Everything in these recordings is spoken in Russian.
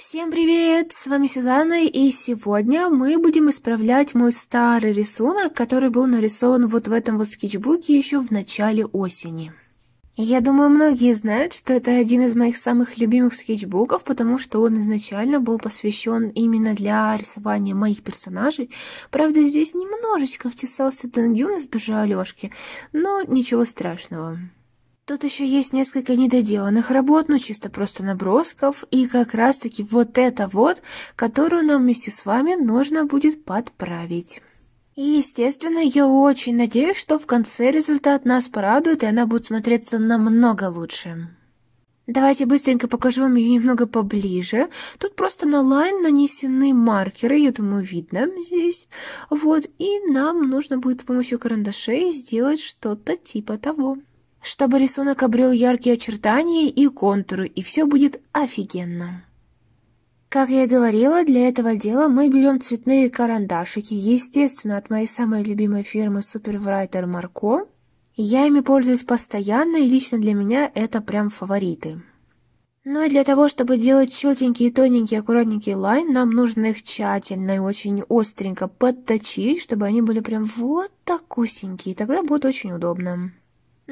Всем привет! С вами Сюзанна, и сегодня мы будем исправлять мой старый рисунок, который был нарисован вот в этом вот скетчбуке еще в начале осени. Я думаю, многие знают, что это один из моих самых любимых скетчбуков, потому что он изначально был посвящен именно для рисования моих персонажей. Правда, здесь немножечко втесался Дангюн из Бежи Алешки, но ничего страшного. Тут еще есть несколько недоделанных работ, ну чисто просто набросков, и как раз-таки вот это вот, которую нам вместе с вами нужно будет подправить. И, естественно, я очень надеюсь, что в конце результат нас порадует, и она будет смотреться намного лучше. Давайте быстренько покажу вам ее немного поближе. Тут просто на лайн нанесены маркеры, я думаю, видно здесь. Вот, и нам нужно будет с помощью карандашей сделать что-то типа того чтобы рисунок обрел яркие очертания и контуры, и все будет офигенно. Как я и говорила, для этого дела мы берем цветные карандашики, естественно, от моей самой любимой фирмы Superwriter Marco. Я ими пользуюсь постоянно, и лично для меня это прям фавориты. Ну и для того, чтобы делать четенькие, тоненькие, аккуратненькие лайн, нам нужно их тщательно и очень остренько подточить, чтобы они были прям вот такусенькие, тогда будет очень удобно.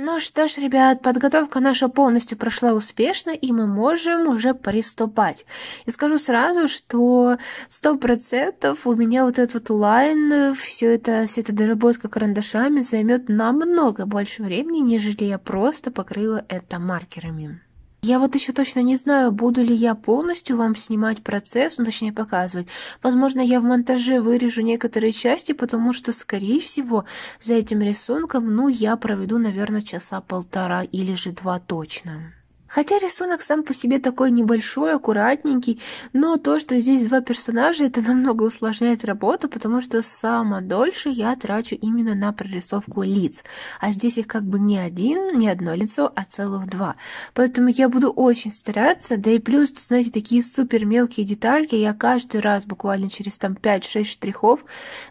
Ну что ж, ребят, подготовка наша полностью прошла успешно, и мы можем уже приступать. И скажу сразу, что сто процентов у меня вот этот лайн, все это, вся эта доработка карандашами займет намного больше времени, нежели я просто покрыла это маркерами. Я вот еще точно не знаю, буду ли я полностью вам снимать процесс, ну, точнее показывать. Возможно, я в монтаже вырежу некоторые части, потому что, скорее всего, за этим рисунком, ну, я проведу, наверное, часа полтора или же два точно. Хотя рисунок сам по себе такой небольшой, аккуратненький, но то, что здесь два персонажа, это намного усложняет работу, потому что сама дольше я трачу именно на прорисовку лиц. А здесь их как бы не один, не одно лицо, а целых два. Поэтому я буду очень стараться, да и плюс, знаете, такие супер мелкие детальки, я каждый раз буквально через там 5-6 штрихов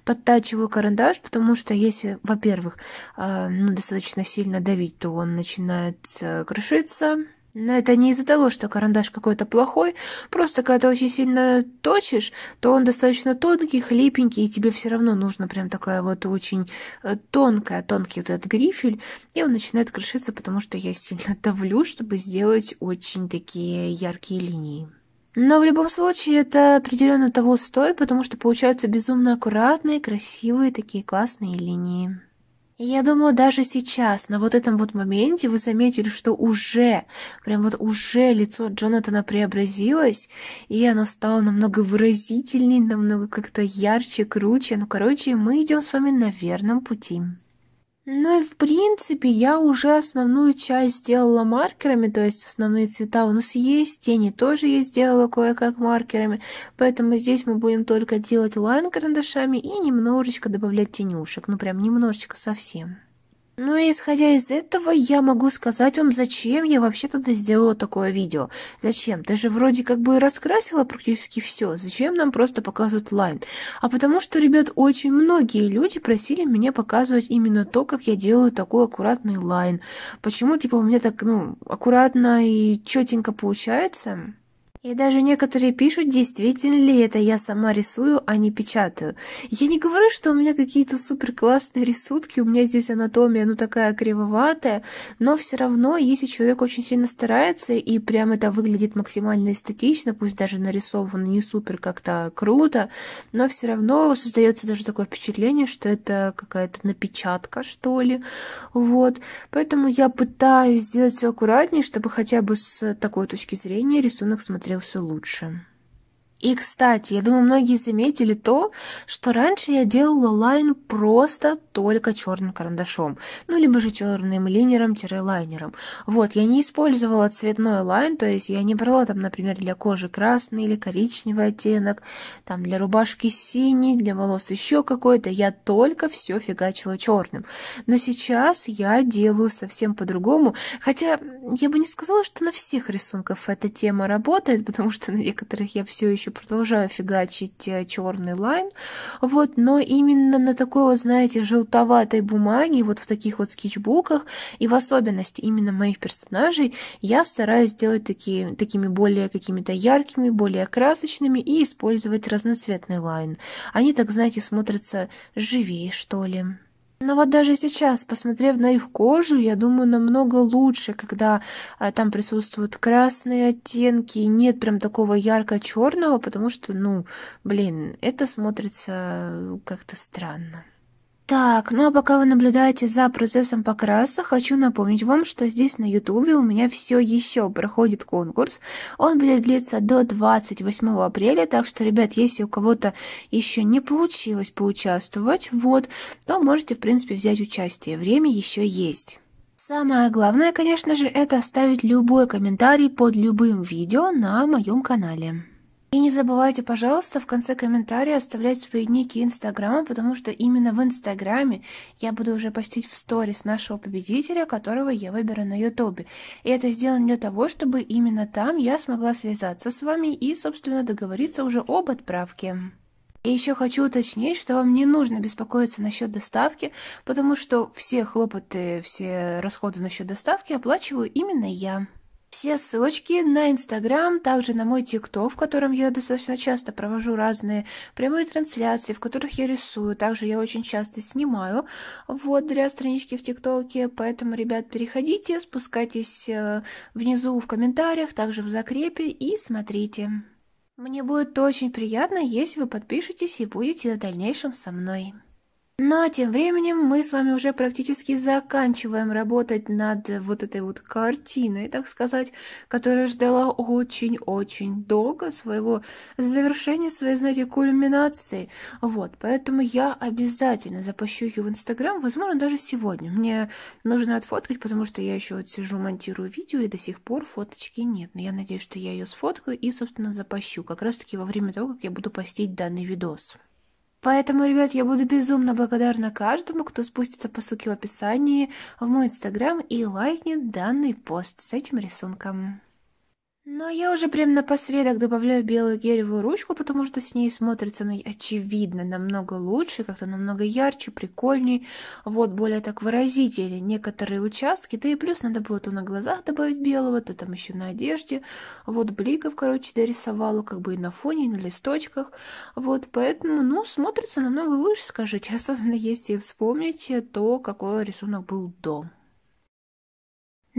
подтачиваю карандаш, потому что если, во-первых, э, ну, достаточно сильно давить, то он начинает э, крышиться, но это не из-за того, что карандаш какой-то плохой, просто когда ты очень сильно точишь, то он достаточно тонкий, хлипенький, и тебе все равно нужно прям такое вот очень э, тонкое, тонкий вот этот грифель, и он начинает крошиться, потому что я сильно давлю, чтобы сделать очень такие яркие линии. Но в любом случае это определенно того стоит, потому что получаются безумно аккуратные, красивые, такие классные линии. И я думаю, даже сейчас, на вот этом вот моменте, вы заметили, что уже, прям вот уже лицо Джонатана преобразилось, и оно стало намного выразительнее, намного как-то ярче, круче. Ну, короче, мы идем с вами на верном пути. Ну и в принципе я уже основную часть сделала маркерами, то есть основные цвета у нас есть, тени тоже я сделала кое-как маркерами, поэтому здесь мы будем только делать лайн карандашами и немножечко добавлять тенюшек, ну прям немножечко совсем. Ну и исходя из этого, я могу сказать вам, зачем я вообще тогда сделала такое видео. Зачем? Ты же вроде как бы раскрасила практически все. Зачем нам просто показывать лайн? А потому что, ребят, очень многие люди просили меня показывать именно то, как я делаю такой аккуратный лайн. Почему, типа, у меня так, ну, аккуратно и четенько получается? И даже некоторые пишут, действительно ли это я сама рисую, а не печатаю. Я не говорю, что у меня какие-то супер классные рисунки, у меня здесь анатомия, ну такая кривоватая, но все равно, если человек очень сильно старается, и прям это выглядит максимально эстетично, пусть даже нарисовано не супер как-то круто, но все равно создается даже такое впечатление, что это какая-то напечатка, что ли. Вот. Поэтому я пытаюсь сделать все аккуратнее, чтобы хотя бы с такой точки зрения рисунок смотреть смотрелся лучше. И, кстати, я думаю, многие заметили то, что раньше я делала лайн просто только черным карандашом, ну, либо же черным линером-лайнером. Вот, я не использовала цветной лайн, то есть я не брала там, например, для кожи красный или коричневый оттенок, там для рубашки синий, для волос еще какой-то, я только все фигачила черным. Но сейчас я делаю совсем по-другому, хотя я бы не сказала, что на всех рисунках эта тема работает, потому что на некоторых я все еще продолжаю фигачить э, черный лайн. Вот, но именно на такой вот, знаете, желтоватой бумаге, вот в таких вот скетчбуках, и в особенности именно моих персонажей, я стараюсь делать такие, такими более какими-то яркими, более красочными и использовать разноцветный лайн. Они так, знаете, смотрятся живее, что ли. Но вот даже сейчас, посмотрев на их кожу, я думаю, намного лучше, когда а, там присутствуют красные оттенки, и нет прям такого ярко-черного, потому что, ну, блин, это смотрится э, как-то странно. Так, ну а пока вы наблюдаете за процессом покраса, хочу напомнить вам, что здесь на ютубе у меня все еще проходит конкурс. Он будет длиться до 28 апреля, так что, ребят, если у кого-то еще не получилось поучаствовать, вот, то можете, в принципе, взять участие. Время еще есть. Самое главное, конечно же, это оставить любой комментарий под любым видео на моем канале. И не забывайте, пожалуйста, в конце комментария оставлять свои ники Инстаграма, потому что именно в Инстаграме я буду уже постить в сторис нашего победителя, которого я выберу на Ютубе. И это сделано для того, чтобы именно там я смогла связаться с вами и, собственно, договориться уже об отправке. И еще хочу уточнить, что вам не нужно беспокоиться насчет доставки, потому что все хлопоты, все расходы насчет доставки оплачиваю именно я. Все ссылочки на Инстаграм, также на мой ТикТок, в котором я достаточно часто провожу разные прямые трансляции, в которых я рисую. Также я очень часто снимаю вот для странички в ТикТоке. Поэтому, ребят, переходите, спускайтесь э, внизу в комментариях, также в закрепе и смотрите. Мне будет очень приятно, если вы подпишетесь и будете в дальнейшем со мной. Но ну, а тем временем мы с вами уже практически заканчиваем работать над вот этой вот картиной, так сказать, которая ждала очень-очень долго своего завершения, своей, знаете, кульминации. Вот, поэтому я обязательно запущу ее в Инстаграм, возможно, даже сегодня. Мне нужно отфоткать, потому что я еще вот сижу, монтирую видео, и до сих пор фоточки нет. Но я надеюсь, что я ее сфоткаю и, собственно, запущу, как раз-таки во время того, как я буду постить данный видос. Поэтому, ребят, я буду безумно благодарна каждому, кто спустится по ссылке в описании в мой инстаграм и лайкнет данный пост с этим рисунком. Но я уже прям напоследок добавляю белую гелевую ручку, потому что с ней смотрится, ну, очевидно, намного лучше, как-то намного ярче, прикольней, вот, более так выразительнее некоторые участки, да и плюс надо было то на глазах добавить белого, то там еще на одежде, вот, бликов, короче, дорисовала, как бы и на фоне, и на листочках, вот, поэтому, ну, смотрится намного лучше, скажите, особенно если вспомните то, какой рисунок был до.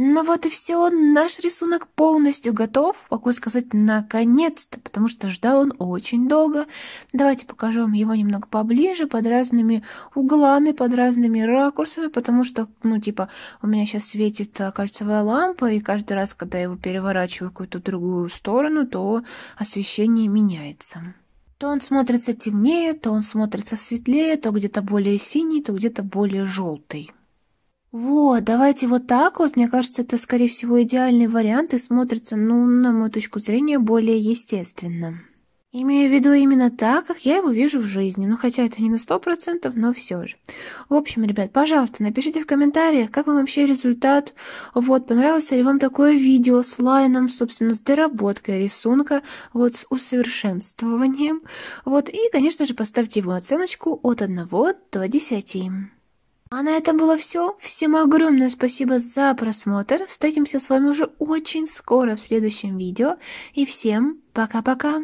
Ну вот и все, наш рисунок полностью готов. Могу сказать наконец-то, потому что ждал он очень долго. Давайте покажу вам его немного поближе, под разными углами, под разными ракурсами, потому что, ну типа, у меня сейчас светит а, кольцевая лампа, и каждый раз, когда я его переворачиваю в какую-то другую сторону, то освещение меняется. То он смотрится темнее, то он смотрится светлее, то где-то более синий, то где-то более желтый. Вот, давайте вот так вот. Мне кажется, это, скорее всего, идеальный вариант и смотрится, ну, на мою точку зрения, более естественно. Имею в виду именно так, как я его вижу в жизни. Ну, хотя это не на 100%, но все же. В общем, ребят, пожалуйста, напишите в комментариях, как вам вообще результат. Вот, понравилось ли вам такое видео с лайном, собственно, с доработкой рисунка, вот с усовершенствованием. Вот, и, конечно же, поставьте его оценочку от 1 до 10. А на этом было все. Всем огромное спасибо за просмотр. Встретимся с вами уже очень скоро в следующем видео. И всем пока-пока.